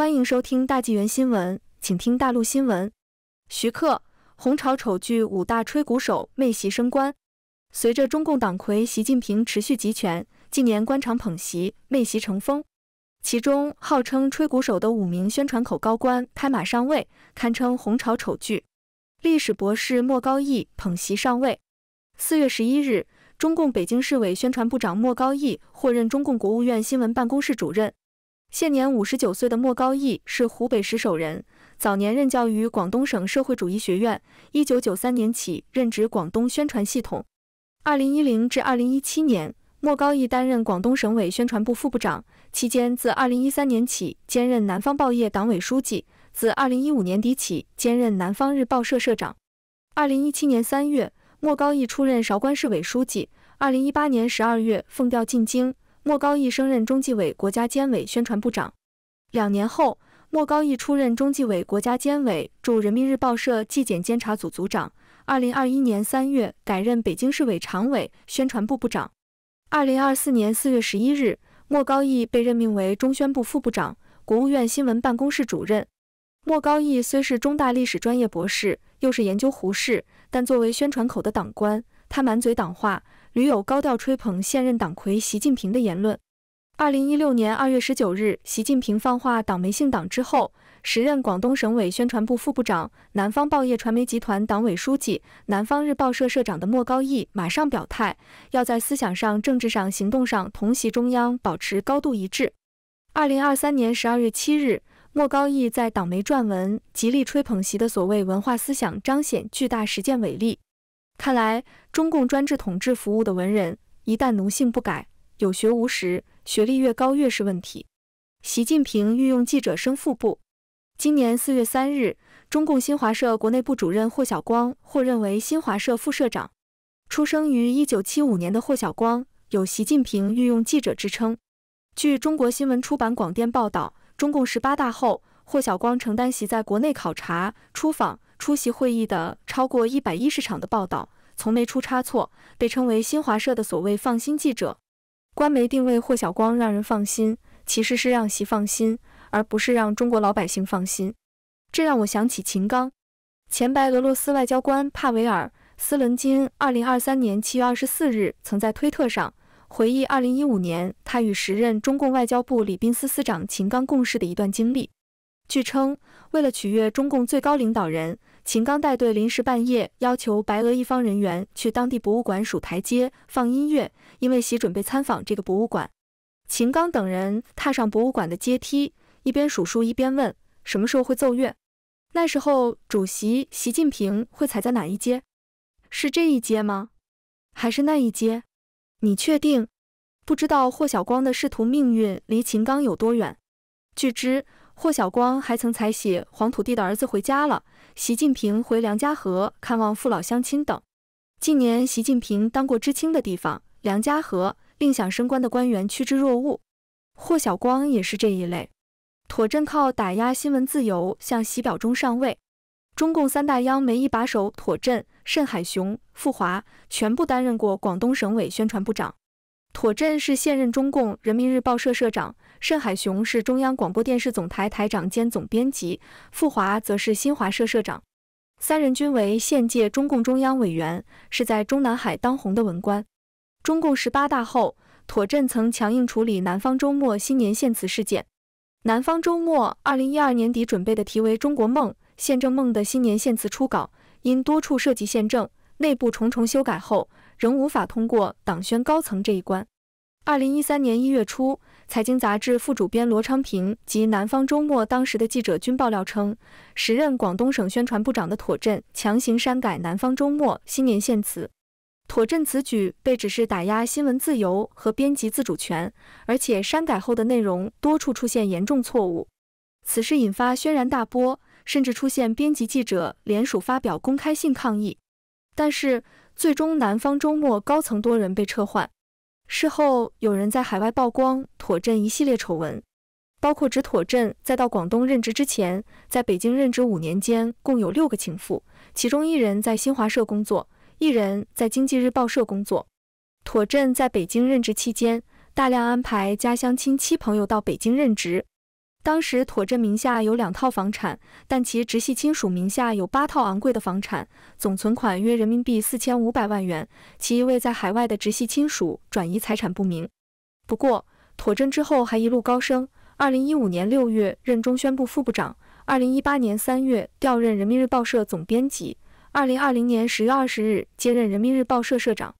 欢迎收听大纪元新闻，请听大陆新闻。徐克，红潮丑剧五大吹鼓手媚袭升官。随着中共党魁习近平持续集权，近年官场捧袭媚袭成风。其中号称吹鼓手的五名宣传口高官拍马上位，堪称红潮丑剧。历史博士莫高义捧袭上位。四月十一日，中共北京市委宣传部长莫高义获任中共国务院新闻办公室主任。现年五十九岁的莫高义是湖北石首人，早年任教于广东省社会主义学院。一九九三年起任职广东宣传系统。二零一零至二零一七年，莫高义担任广东省委宣传部副部长期间，自二零一三年起兼任南方报业党委书记，自二零一五年底起兼任南方日报社社长。二零一七年三月，莫高义出任韶关市委书记。二零一八年十二月，奉调进京。莫高义升任中纪委国家监委宣传部长，两年后，莫高义出任中纪委国家监委驻人民日报社纪检监察组组长。二零二一年三月，改任北京市委常委、宣传部部长。二零二四年四月十一日，莫高义被任命为中宣部副部长、国务院新闻办公室主任。莫高义虽是中大历史专业博士，又是研究胡适，但作为宣传口的党官，他满嘴党话。屡友高调吹捧现任党魁习近平的言论。二零一六年二月十九日，习近平放话“党媒信党”之后，时任广东省委宣传部副部长、南方报业传媒集团党委书记、南方日报社社长的莫高义马上表态，要在思想上、政治上、行动上同习中央保持高度一致。二零二三年十二月七日，莫高义在党媒撰文，极力吹捧习的所谓文化思想，彰显巨大实践伟力。看来，中共专制统治服务的文人，一旦奴性不改，有学无识，学历越高越是问题。习近平御用记者升副部。今年四月三日，中共新华社国内部主任霍晓光获任为新华社副社长。出生于一九七五年的霍晓光，有“习近平御用记者”之称。据中国新闻出版广电报道，中共十八大后，霍晓光承担席在国内考察、出访、出席会议的。超过一百一十场的报道，从没出差错，被称为新华社的所谓“放心记者”。官媒定位霍晓光让人放心，其实是让其放心，而不是让中国老百姓放心。这让我想起秦刚。前白俄罗斯外交官帕维尔·斯伦金，二零二三年七月二十四日曾在推特上回忆，二零一五年他与时任中共外交部礼宾司司长秦刚共事的一段经历。据称，为了取悦中共最高领导人。秦刚带队临时半夜，要求白俄一方人员去当地博物馆数台阶、放音乐，因为习准备参访这个博物馆。秦刚等人踏上博物馆的阶梯，一边数数一边问：“什么时候会奏乐？那时候主席习近平会踩在哪一阶？是这一阶吗？还是那一阶？你确定？”不知道霍晓光的仕途命运离秦刚有多远？据知。霍晓光还曾采写《黄土地的儿子回家了》，习近平回梁家河看望父老乡亲等。近年，习近平当过知青的地方梁家河，令想升官的官员趋之若鹜。霍晓光也是这一类。妥镇靠打压新闻自由向习表忠上位。中共三大央媒一把手妥镇、盛海雄、傅华全部担任过广东省委宣传部长。妥振是现任中共人民日报社社长，盛海雄是中央广播电视总台台长兼总编辑，傅华则是新华社社长，三人均为现届中共中央委员，是在中南海当红的文官。中共十八大后，妥振曾强硬处理《南方周末》新年献词事件，《南方周末》二零一二年底准备的题为《中国梦·宪政梦》的新年献词初稿，因多处涉及宪政。内部重重修改后，仍无法通过党宣高层这一关。二零一三年一月初，财经杂志副主编罗昌平及南方周末当时的记者均爆料称，时任广东省宣传部长的妥振强行删改南方周末新年献词。妥振此举被指是打压新闻自由和编辑自主权，而且删改后的内容多处出现严重错误。此事引发轩然大波，甚至出现编辑记者联署发表公开信抗议。但是，最终南方周末高层多人被撤换。事后，有人在海外曝光妥镇一系列丑闻，包括指妥镇在到广东任职之前，在北京任职五年间共有六个情妇，其中一人在新华社工作，一人在经济日报社工作。妥镇在北京任职期间，大量安排家乡亲戚朋友到北京任职。当时，妥镇名下有两套房产，但其直系亲属名下有八套昂贵的房产，总存款约人民币四千五百万元。其一位在海外的直系亲属转移财产不明。不过，妥镇之后还一路高升。二零一五年六月，任中宣部副部长；二零一八年三月，调任人民日报社总编辑；二零二零年十月二十日，接任人民日报社社长。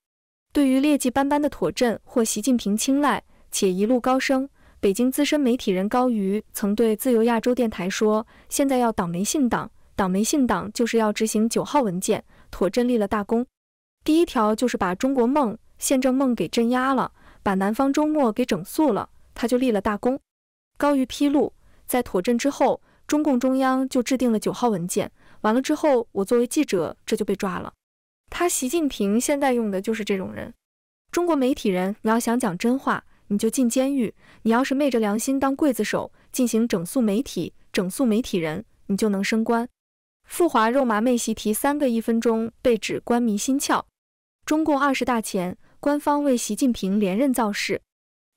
对于劣迹斑斑的妥镇获习近平青睐，且一路高升。北京资深媒体人高瑜曾对自由亚洲电台说：“现在要党媒信党，党媒信党就是要执行九号文件，妥振立了大功。第一条就是把中国梦、宪政梦给镇压了，把南方周末给整肃了，他就立了大功。”高瑜披露，在妥镇之后，中共中央就制定了九号文件。完了之后，我作为记者，这就被抓了。他习近平现在用的就是这种人。中国媒体人，你要想讲真话。你就进监狱。你要是昧着良心当刽子手，进行整肃媒体、整肃媒体人，你就能升官。富华肉麻妹习题三个“一分钟”，被指官迷心窍。中共二十大前，官方为习近平连任造势。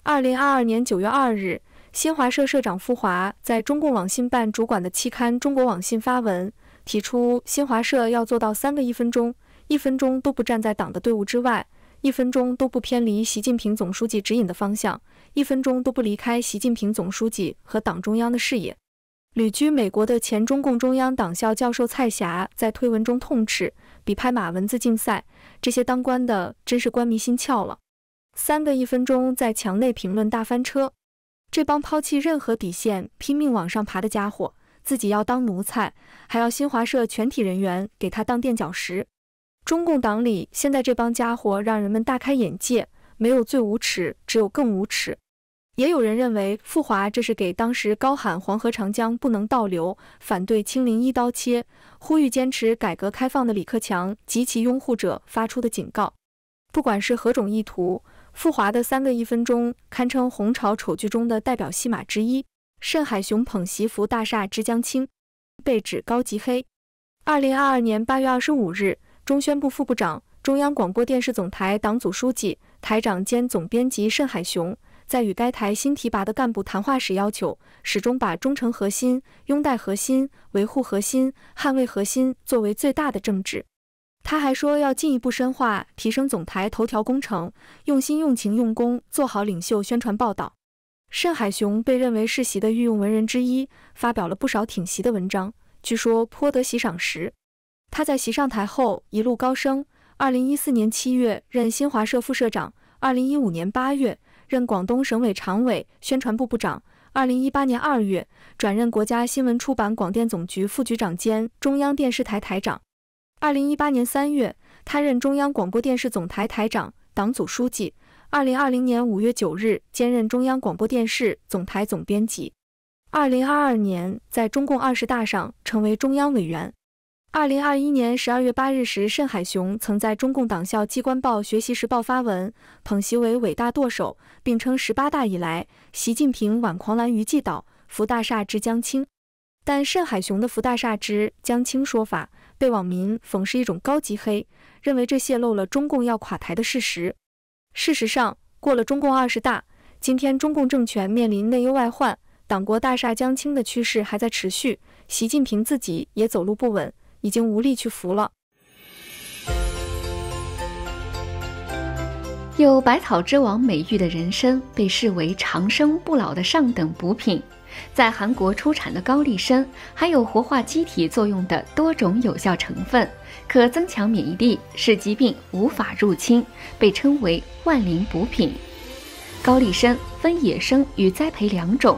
二零二二年九月二日，新华社社长傅华在中共网信办主管的期刊《中国网信》发文，提出新华社要做到三个“一分钟”，一分钟都不站在党的队伍之外。一分钟都不偏离习近平总书记指引的方向，一分钟都不离开习近平总书记和党中央的视野。旅居美国的前中共中央党校教授蔡霞在推文中痛斥：“比拍马文字竞赛，这些当官的真是官迷心窍了。”三个一分钟在墙内评论大翻车，这帮抛弃任何底线、拼命往上爬的家伙，自己要当奴才，还要新华社全体人员给他当垫脚石。中共党里现在这帮家伙让人们大开眼界，没有最无耻，只有更无耻。也有人认为，傅华这是给当时高喊黄河长江不能倒流、反对清零一刀切、呼吁坚持改革开放的李克强及其拥护者发出的警告。不管是何种意图，傅华的三个一分钟堪称红潮丑剧中的代表戏码之一。盛海雄捧袭福大厦之江青，被指高级黑。二零二二年八月二十五日。中宣部副部长、中央广播电视总台党组书记、台长兼总编辑盛海雄在与该台新提拔的干部谈话时要求，始终把忠诚核心、拥戴核心、维护核心、捍卫核心作为最大的政治。他还说，要进一步深化提升总台头条工程，用心、用情、用功做好领袖宣传报道。盛海雄被认为是习的御用文人之一，发表了不少挺习的文章，据说颇得席赏识。他在席上台后一路高升，二零一四年七月任新华社副社长，二零一五年八月任广东省委常委、宣传部部长，二零一八年二月转任国家新闻出版广电总局副局长兼中央电视台台长，二零一八年三月他任中央广播电视总台台长、党组书记，二零二零年五月九日兼任中央广播电视总台总编辑，二零二二年在中共二十大上成为中央委员。二零二一年十二月八日时，盛海雄曾在中共党校机关报《学习时报》发文，捧席为伟大舵手，并称十八大以来，习近平挽狂澜于既倒，扶大厦之将倾。但盛海雄的“扶大厦之将倾”说法被网民讽是一种高级黑，认为这泄露了中共要垮台的事实。事实上，过了中共二十大，今天中共政权面临内忧外患，党国大厦将倾的趋势还在持续，习近平自己也走路不稳。已经无力去扶了。有“百草之王”美誉的人参，被视为长生不老的上等补品。在韩国出产的高丽参，含有活化机体作用的多种有效成分，可增强免疫力，使疾病无法入侵，被称为“万灵补品”。高丽参分野生与栽培两种。